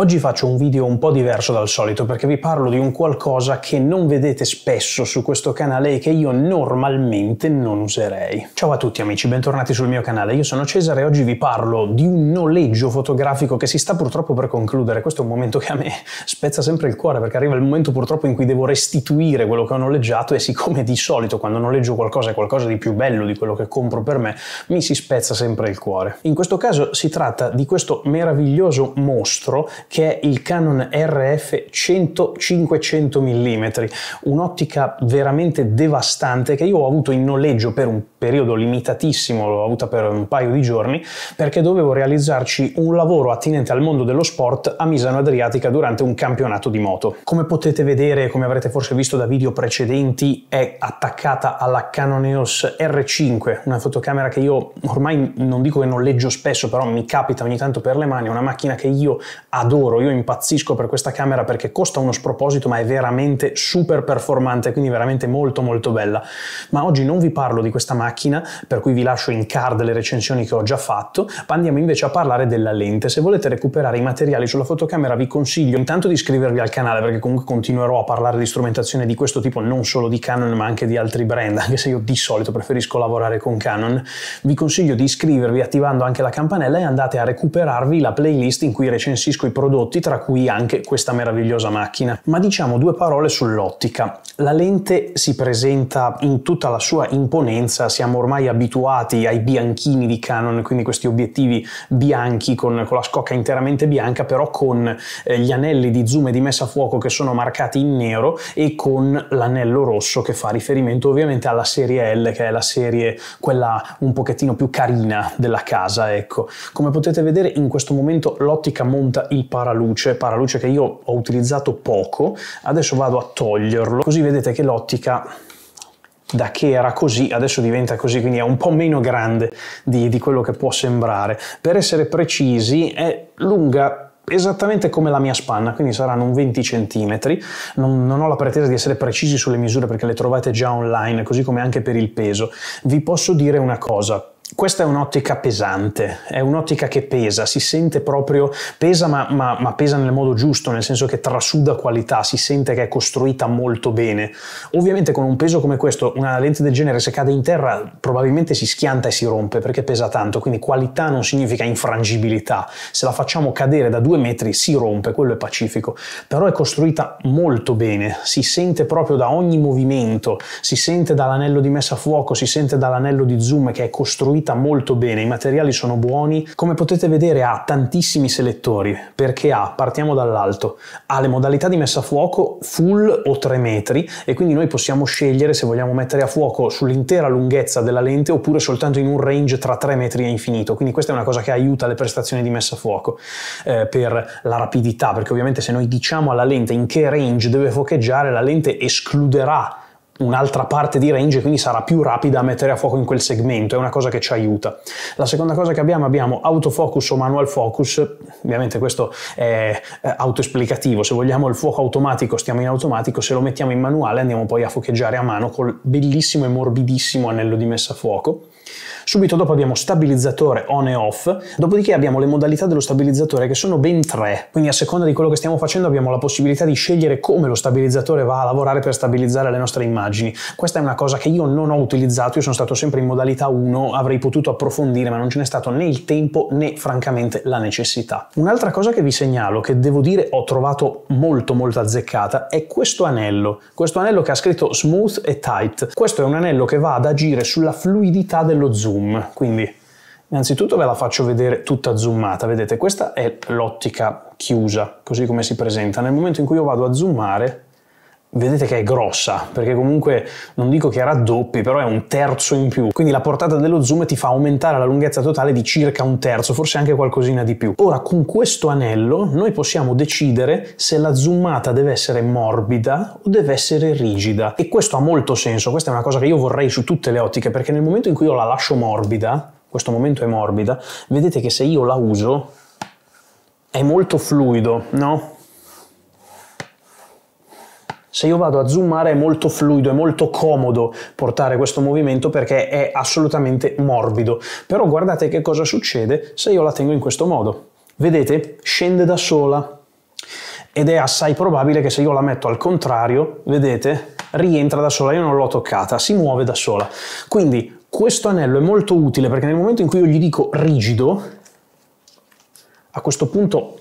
Oggi faccio un video un po' diverso dal solito perché vi parlo di un qualcosa che non vedete spesso su questo canale e che io normalmente non userei. Ciao a tutti amici, bentornati sul mio canale, io sono Cesare e oggi vi parlo di un noleggio fotografico che si sta purtroppo per concludere. Questo è un momento che a me spezza sempre il cuore perché arriva il momento purtroppo in cui devo restituire quello che ho noleggiato e siccome di solito quando noleggio qualcosa è qualcosa di più bello di quello che compro per me, mi si spezza sempre il cuore. In questo caso si tratta di questo meraviglioso mostro che è il Canon RF 100-500 mm, un'ottica veramente devastante che io ho avuto in noleggio per un periodo limitatissimo, l'ho avuta per un paio di giorni, perché dovevo realizzarci un lavoro attinente al mondo dello sport a Misano Adriatica durante un campionato di moto. Come potete vedere, come avrete forse visto da video precedenti, è attaccata alla Canon EOS R5, una fotocamera che io ormai non dico che noleggio spesso, però mi capita ogni tanto per le mani, è una macchina che io adoro adoro, io impazzisco per questa camera perché costa uno sproposito ma è veramente super performante, quindi veramente molto molto bella. Ma oggi non vi parlo di questa macchina, per cui vi lascio in card le recensioni che ho già fatto, ma andiamo invece a parlare della lente. Se volete recuperare i materiali sulla fotocamera vi consiglio intanto di iscrivervi al canale perché comunque continuerò a parlare di strumentazione di questo tipo non solo di Canon ma anche di altri brand, anche se io di solito preferisco lavorare con Canon. Vi consiglio di iscrivervi attivando anche la campanella e andate a recuperarvi la playlist in cui recensisco i prodotti prodotti, tra cui anche questa meravigliosa macchina. Ma diciamo due parole sull'ottica. La lente si presenta in tutta la sua imponenza, siamo ormai abituati ai bianchini di Canon, quindi questi obiettivi bianchi con, con la scocca interamente bianca, però con eh, gli anelli di zoom e di messa a fuoco che sono marcati in nero e con l'anello rosso che fa riferimento ovviamente alla serie L, che è la serie quella un pochettino più carina della casa, ecco. Come potete vedere in questo momento l'ottica monta il panorama paraluce, paraluce che io ho utilizzato poco, adesso vado a toglierlo, così vedete che l'ottica da che era così adesso diventa così, quindi è un po' meno grande di, di quello che può sembrare. Per essere precisi è lunga esattamente come la mia spanna, quindi saranno un 20 cm. Non, non, ho la pretesa di essere precisi sulle misure perché le trovate già online, così come anche per il peso. Vi posso dire una cosa, questa è un'ottica pesante, è un'ottica che pesa, si sente proprio, pesa ma, ma, ma, pesa nel modo giusto, nel senso che trasuda qualità, si sente che è costruita molto bene. Ovviamente con un peso come questo, una lente del genere se cade in terra probabilmente si schianta e si rompe perché pesa tanto, quindi qualità non significa infrangibilità, se la facciamo cadere da due metri si rompe, quello è pacifico, però è costruita molto bene, si sente proprio da ogni movimento, si sente dall'anello di messa a fuoco, si sente dall'anello di zoom che è costruito pulita molto bene, i materiali sono buoni, come potete vedere ha tantissimi selettori perché ha, partiamo dall'alto, ha le modalità di messa a fuoco full o 3 metri e quindi noi possiamo scegliere se vogliamo mettere a fuoco sull'intera lunghezza della lente oppure soltanto in un range tra 3 metri e infinito, quindi questa è una cosa che aiuta le prestazioni di messa a fuoco eh, per la rapidità, perché ovviamente se noi diciamo alla lente in che range deve focheggiare, la lente escluderà un'altra parte di range, quindi sarà più rapida a mettere a fuoco in quel segmento, è una cosa che ci aiuta. La seconda cosa che abbiamo, abbiamo autofocus o manual focus, ovviamente questo è eh, autoesplicativo, se vogliamo il fuoco automatico stiamo in automatico, se lo mettiamo in manuale andiamo poi a focheggiare a mano col bellissimo e morbidissimo anello di messa a fuoco. Subito dopo abbiamo stabilizzatore on e off, dopodiché abbiamo le modalità dello stabilizzatore che sono ben tre, quindi a seconda di quello che stiamo facendo abbiamo la possibilità di scegliere come lo stabilizzatore va a lavorare per stabilizzare le nostre immagini. Questa è una cosa che io non ho utilizzato, io sono stato sempre in modalità 1, avrei potuto approfondire ma non ce n'è stato né il tempo né francamente la necessità. Un'altra cosa che vi segnalo, che devo dire ho trovato molto molto azzeccata, è questo anello, questo anello che ha scritto smooth e tight. Questo è un anello che va ad agire sulla fluidità dello zoom zoom, quindi innanzitutto ve la faccio vedere tutta zoomata, vedete questa è l'ottica chiusa, così come si presenta, nel momento in cui io vado a zoomare vedete che è grossa, perché comunque non dico che raddoppi, però è un terzo in più. Quindi la portata dello zoom ti fa aumentare la lunghezza totale di circa un terzo, forse anche qualcosina di più. Ora, con questo anello noi possiamo decidere se la zoomata deve essere morbida o deve essere rigida. E questo ha molto senso, questa è una cosa che io vorrei su tutte le ottiche, perché nel momento in cui io la lascio morbida, questo momento è morbida, vedete che se io la uso è molto fluido, no? Se io vado a zoomare è molto fluido, è molto comodo portare questo movimento perché è assolutamente morbido. Però guardate che cosa succede se io la tengo in questo modo. Vedete? Scende da sola. Ed è assai probabile che se io la metto al contrario, vedete, rientra da sola, io non l'ho toccata, si muove da sola. Quindi questo anello è molto utile perché nel momento in cui io gli dico rigido, a questo punto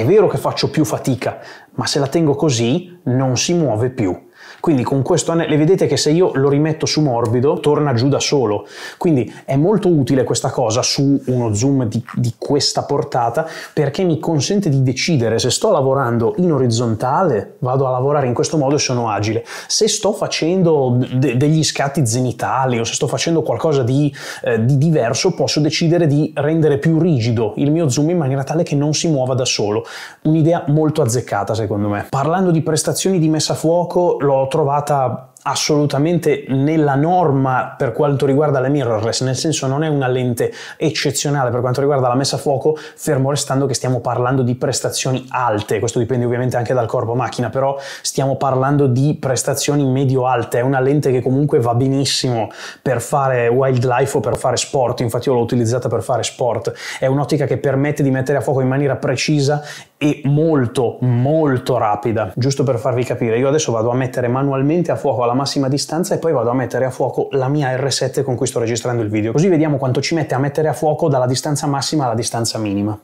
è vero che faccio più fatica, ma se la tengo così non si muove più. Quindi con questo anello, vedete che se io lo rimetto su morbido, torna giù da solo. Quindi è molto utile questa cosa su uno zoom di, di questa portata perché mi consente di decidere se sto lavorando in orizzontale, vado a lavorare in questo modo e sono agile. Se sto facendo de degli scatti zenitali o se sto facendo qualcosa di, eh, di diverso, posso decidere di rendere più rigido il mio zoom in maniera tale che non si muova da solo. Un'idea molto azzeccata secondo me. Parlando di prestazioni di messa a fuoco, l'ho l'ho trovata assolutamente nella norma per quanto riguarda le mirrorless, nel senso non è una lente eccezionale per quanto riguarda la messa a fuoco, fermo restando che stiamo parlando di prestazioni alte, questo dipende ovviamente anche dal corpo macchina, però stiamo parlando di prestazioni medio-alte, è una lente che comunque va benissimo per fare wildlife o per fare sport, infatti io l'ho utilizzata per fare sport, è un'ottica che permette di mettere a fuoco in maniera precisa e molto molto rapida, giusto per farvi capire, io adesso vado a mettere manualmente a fuoco la alla massima distanza e poi vado a mettere a fuoco la mia R7 con cui sto registrando il video. Così vediamo quanto ci mette a mettere a fuoco dalla distanza massima alla distanza minima.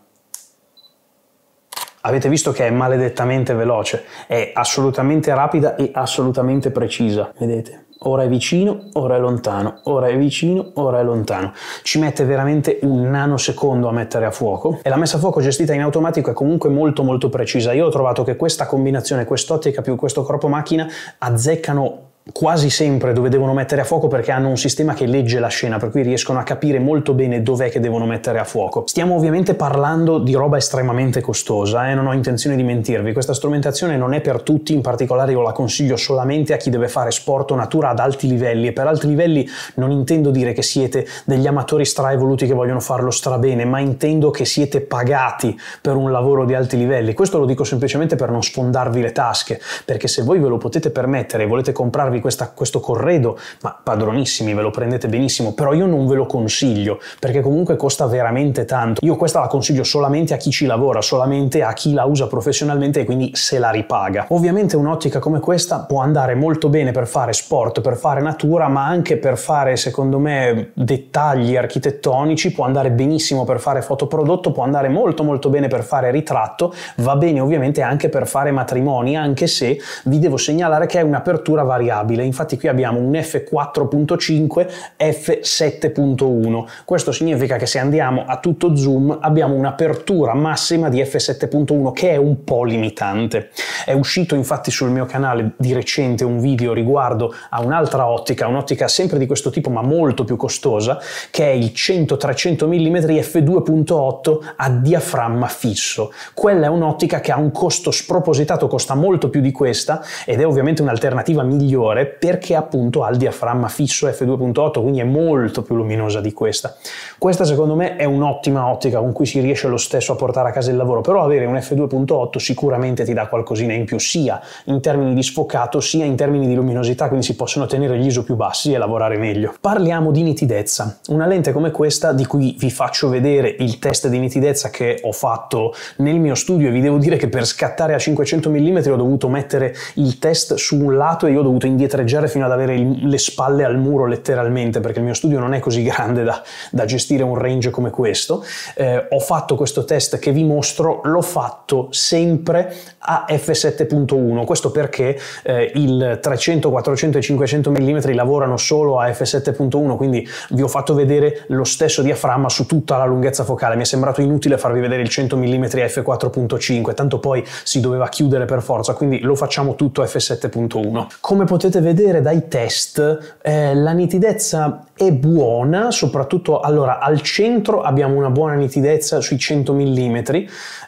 Avete visto che è maledettamente veloce, è assolutamente rapida e assolutamente precisa, vedete? ora è vicino, ora è lontano, ora è vicino, ora è lontano. Ci mette veramente un nanosecondo a mettere a fuoco e la messa a fuoco gestita in automatico è comunque molto molto precisa. Io ho trovato che questa combinazione, quest'ottica più questo corpo macchina azzeccano quasi sempre dove devono mettere a fuoco perché hanno un sistema che legge la scena, per cui riescono a capire molto bene dov'è che devono mettere a fuoco. Stiamo ovviamente parlando di roba estremamente costosa e eh? non ho intenzione di mentirvi, questa strumentazione non è per tutti, in particolare io la consiglio solamente a chi deve fare sport o natura ad alti livelli e per alti livelli non intendo dire che siete degli amatori straevoluti che vogliono farlo strabene, ma intendo che siete pagati per un lavoro di alti livelli. Questo lo dico semplicemente per non sfondarvi le tasche, perché se voi ve lo potete permettere e volete comprarvi trovarvi questa, questo corredo, ma padronissimi, ve lo prendete benissimo, però io non ve lo consiglio perché comunque costa veramente tanto. Io questa la consiglio solamente a chi ci lavora, solamente a chi la usa professionalmente e quindi se la ripaga. Ovviamente un'ottica come questa può andare molto bene per fare sport, per fare natura, ma anche per fare, secondo me, dettagli architettonici, può andare benissimo per fare fotoprodotto, può andare molto molto bene per fare ritratto, va bene ovviamente anche per fare matrimoni, anche se vi devo segnalare che è un'apertura variabile variabile. Infatti qui abbiamo un f4.5, f7.1. Questo significa che se andiamo a tutto zoom abbiamo un'apertura massima di f7.1 che è un po' limitante. È uscito infatti sul mio canale di recente un video riguardo a un'altra ottica, un'ottica sempre di questo tipo ma molto più costosa, che è il 100-300 mm f2.8 a diaframma fisso. Quella è un'ottica che ha un costo spropositato, costa molto più di questa ed è ovviamente un'alternativa migliore superiore perché appunto ha il diaframma fisso f2.8, quindi è molto più luminosa di questa. Questa secondo me è un'ottima ottica con cui si riesce lo stesso a portare a casa il lavoro, però avere un f2.8 sicuramente ti dà qualcosina in più, sia in termini di sfocato, sia in termini di luminosità, quindi si possono tenere gli ISO più bassi e lavorare meglio. Parliamo di nitidezza. Una lente come questa, di cui vi faccio vedere il test di nitidezza che ho fatto nel mio studio e vi devo dire che per scattare a 500 mm ho dovuto mettere il test su un lato e io ho dovuto indietreggiare fino ad avere il, le spalle al muro letteralmente, perché il mio studio non è così grande da, da gestire un range come questo. Eh, ho fatto questo test che vi mostro, l'ho fatto sempre a f7.1, questo perché eh, il 300, 400 e 500 mm lavorano solo a f7.1, quindi vi ho fatto vedere lo stesso diaframma su tutta la lunghezza focale, mi è sembrato inutile farvi vedere il 100 mm a f4.5, tanto poi si doveva chiudere per forza, quindi lo facciamo tutto a f7.1. Come potete potete vedere dai test eh, la nitidezza è buona, soprattutto allora al centro abbiamo una buona nitidezza sui 100 mm,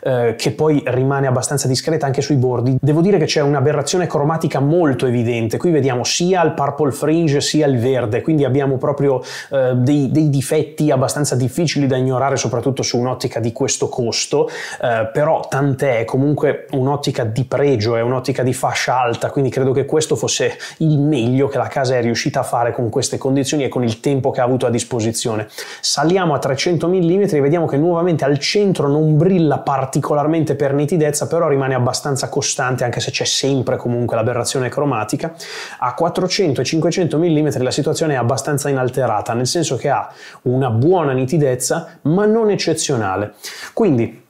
eh, che poi rimane abbastanza discreta anche sui bordi. Devo dire che c'è un'aberrazione cromatica molto evidente, qui vediamo sia il purple fringe sia il verde, quindi abbiamo proprio eh, dei, dei, difetti abbastanza difficili da ignorare, soprattutto su un'ottica di questo costo, eh, però tant'è, comunque un'ottica di pregio, è un'ottica di fascia alta, quindi credo che questo fosse il meglio che la casa è riuscita a fare con queste condizioni e con il tempo che ha avuto a disposizione. Saliamo a 300 mm e vediamo che nuovamente al centro non brilla particolarmente per nitidezza, però rimane abbastanza costante anche se c'è sempre comunque l'aberrazione cromatica. A 400 e 500 mm la situazione è abbastanza inalterata, nel senso che ha una buona nitidezza ma non eccezionale. Quindi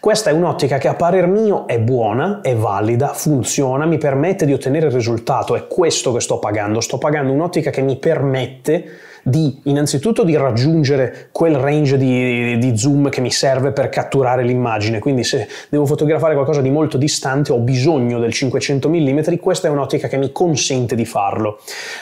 questa è un'ottica che a parer mio è buona, è valida, funziona, mi permette di ottenere il risultato, è questo che sto pagando, sto pagando un'ottica che mi permette di innanzitutto di raggiungere quel range di, di zoom che mi serve per catturare l'immagine, quindi se devo fotografare qualcosa di molto distante ho bisogno del 500 mm, questa è un'ottica che mi consente di farlo.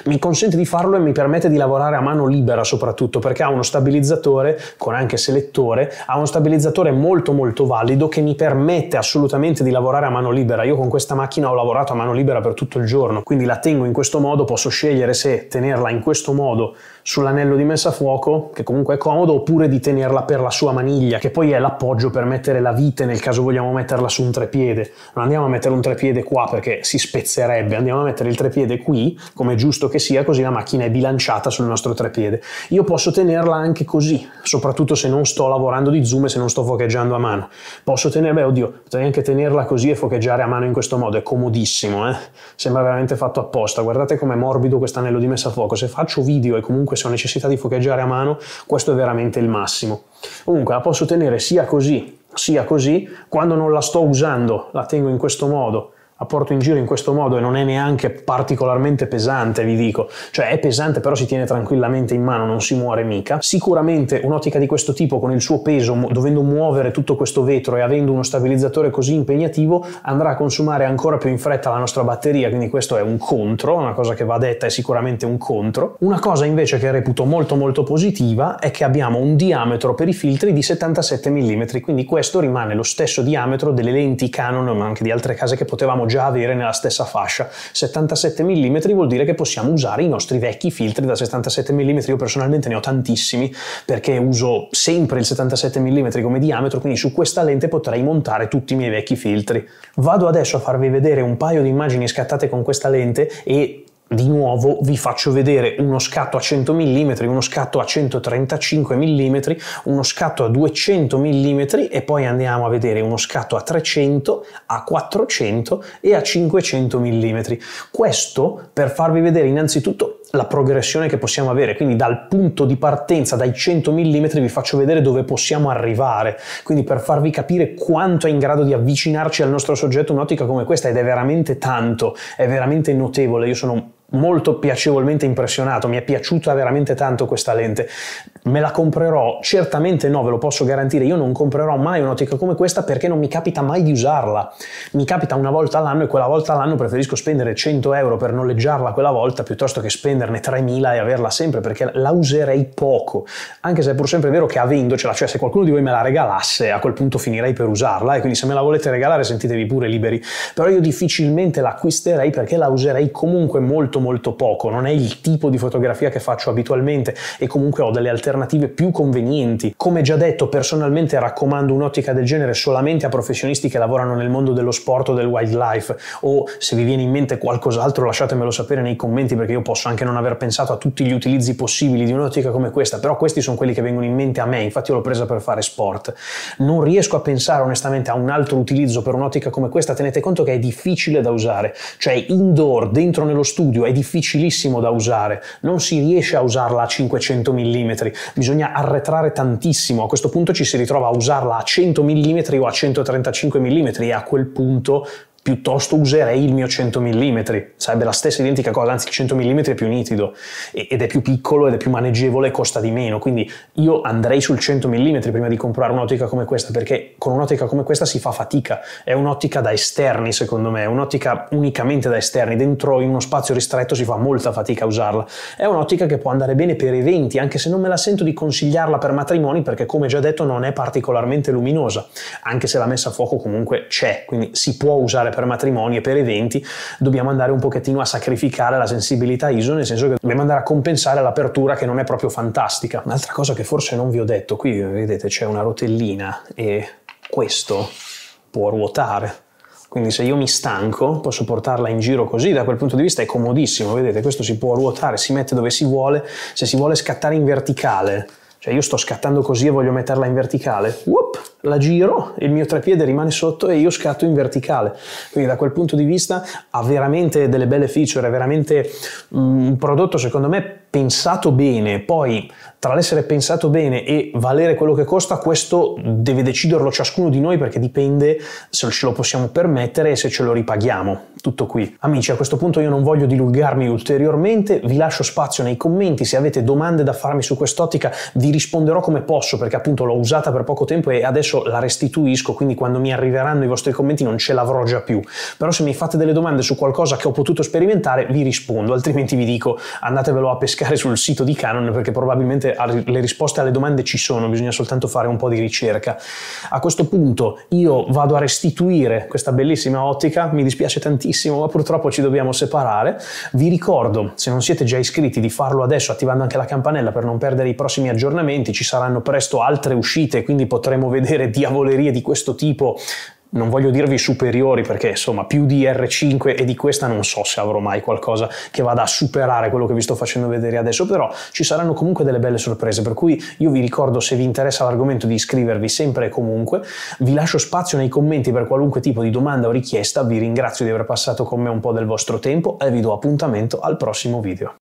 Mi consente di farlo e mi permette di lavorare a mano libera soprattutto perché ha uno stabilizzatore con anche selettore, ha uno stabilizzatore molto molto valido che mi permette assolutamente di lavorare a mano libera. Io con questa macchina ho lavorato a mano libera per tutto il giorno, quindi la tengo in questo modo, posso scegliere se tenerla in questo modo sull'anello di messa a fuoco, che comunque è comodo, oppure di tenerla per la sua maniglia, che poi è l'appoggio per mettere la vite nel caso vogliamo metterla su un trepiede. Non andiamo a mettere un trepiede qua perché si spezzerebbe, andiamo a mettere il trepiede qui, come è giusto che sia, così la macchina è bilanciata sul nostro trepiede. Io posso tenerla anche così, soprattutto se non sto lavorando di zoom e se non sto focheggiando a mano. Posso tenerla, beh oddio, potrei anche tenerla così e focheggiare a mano in questo modo, è comodissimo, eh? sembra veramente fatto apposta. Guardate com'è morbido questo anello di messa a fuoco, se faccio video e comunque comunque se ho necessità di fucheggiare a mano, questo è veramente il massimo. Comunque la posso tenere sia così sia così, quando non la sto usando la tengo in questo modo a porto in giro in questo modo e non è neanche particolarmente pesante, vi dico. Cioè è pesante però si tiene tranquillamente in mano, non si muore mica. Sicuramente un'ottica di questo tipo con il suo peso, dovendo muovere tutto questo vetro e avendo uno stabilizzatore così impegnativo, andrà a consumare ancora più in fretta la nostra batteria, quindi questo è un contro, una cosa che va detta è sicuramente un contro. Una cosa invece che reputo molto molto positiva è che abbiamo un diametro per i filtri di 77 mm, quindi questo rimane lo stesso diametro delle lenti Canon ma anche di altre case che potevamo già avere nella stessa fascia. 77 mm vuol dire che possiamo usare i nostri vecchi filtri da 77 mm, io personalmente ne ho tantissimi perché uso sempre il 77 mm come diametro, quindi su questa lente potrei montare tutti i miei vecchi filtri. Vado adesso a farvi vedere un paio di immagini scattate con questa lente e di nuovo vi faccio vedere uno scatto a 100 mm, uno scatto a 135 mm, uno scatto a 200 mm e poi andiamo a vedere uno scatto a 300, a 400 e a 500 mm. Questo per farvi vedere innanzitutto la progressione che possiamo avere, quindi dal punto di partenza, dai 100 mm, vi faccio vedere dove possiamo arrivare, quindi per farvi capire quanto è in grado di avvicinarci al nostro soggetto un'ottica come questa ed è veramente tanto, è veramente notevole, io sono molto piacevolmente impressionato, mi è piaciuta veramente tanto questa lente. Me la comprerò? Certamente no, ve lo posso garantire, io non comprerò mai un'ottica come questa perché non mi capita mai di usarla. Mi capita una volta all'anno e quella volta all'anno preferisco spendere 100 euro per noleggiarla quella volta piuttosto che spenderne 3000 e averla sempre perché la userei poco, anche se è pur sempre vero che avendocela, cioè se qualcuno di voi me la regalasse, a quel punto finirei per usarla e quindi se me la volete regalare sentitevi pure liberi, però io difficilmente l'acquisterei perché la userei comunque molto molto poco, non è il tipo di fotografia che faccio abitualmente e comunque ho delle alternative più convenienti. Come già detto, personalmente raccomando un'ottica del genere solamente a professionisti che lavorano nel mondo dello sport o del wildlife o se vi viene in mente qualcos'altro lasciatemelo sapere nei commenti perché io posso anche non aver pensato a tutti gli utilizzi possibili di un'ottica come questa, però questi sono quelli che vengono in mente a me, infatti io l'ho presa per fare sport. Non riesco a pensare onestamente a un altro utilizzo per un'ottica come questa, tenete conto che è difficile da usare, cioè indoor, dentro nello studio, è difficilissimo da usare, non si riesce a usarla a 500 mm, bisogna arretrare tantissimo, a questo punto ci si ritrova a usarla a 100 mm o a 135 mm e a quel punto piuttosto userei il mio 100 mm, sarebbe la stessa identica cosa, anzi il 100 mm è più nitido ed è più piccolo ed è più maneggevole e costa di meno, quindi io andrei sul 100 mm prima di comprare un'ottica come questa perché con un'ottica come questa si fa fatica, è un'ottica da esterni secondo me, è un'ottica unicamente da esterni, dentro in uno spazio ristretto si fa molta fatica a usarla, è un'ottica che può andare bene per eventi anche se non me la sento di consigliarla per matrimoni perché come già detto non è particolarmente luminosa, anche se la messa a fuoco comunque c'è, quindi si può usare per matrimoni e per eventi, dobbiamo andare un pochettino a sacrificare la sensibilità ISO, nel senso che dobbiamo andare a compensare l'apertura che non è proprio fantastica. Un'altra cosa che forse non vi ho detto, qui vedete c'è una rotellina e questo può ruotare. Quindi se io mi stanco posso portarla in giro così, da quel punto di vista è comodissimo, vedete questo si può ruotare, si mette dove si vuole, se si vuole scattare in verticale cioè io sto scattando così e voglio metterla in verticale, Whoop, la giro, il mio trepiede rimane sotto e io scatto in verticale. Quindi da quel punto di vista ha veramente delle belle feature, è veramente un prodotto secondo me pensato bene, poi tra l'essere pensato bene e valere quello che costa, questo deve deciderlo ciascuno di noi perché dipende se ce lo possiamo permettere e se ce lo ripaghiamo. Tutto qui. Amici, a questo punto io non voglio dilungarmi ulteriormente, vi lascio spazio nei commenti, se avete domande da farmi su quest'ottica vi risponderò come posso perché appunto l'ho usata per poco tempo e adesso la restituisco, quindi quando mi arriveranno i vostri commenti non ce l'avrò già più. Però se mi fate delle domande su qualcosa che ho potuto sperimentare vi rispondo, altrimenti vi dico andatevelo a pescare pescare sul sito di Canon perché probabilmente le risposte alle domande ci sono, bisogna soltanto fare un po' di ricerca. A questo punto io vado a restituire questa bellissima ottica, mi dispiace tantissimo, ma purtroppo ci dobbiamo separare. Vi ricordo, se non siete già iscritti, di farlo adesso attivando anche la campanella per non perdere i prossimi aggiornamenti, ci saranno presto altre uscite, quindi potremo vedere diavolerie di questo tipo non voglio dirvi superiori perché insomma più di R5 e di questa non so se avrò mai qualcosa che vada a superare quello che vi sto facendo vedere adesso, però ci saranno comunque delle belle sorprese, per cui io vi ricordo se vi interessa l'argomento di iscrivervi sempre e comunque, vi lascio spazio nei commenti per qualunque tipo di domanda o richiesta, vi ringrazio di aver passato con me un po' del vostro tempo e vi do appuntamento al prossimo video.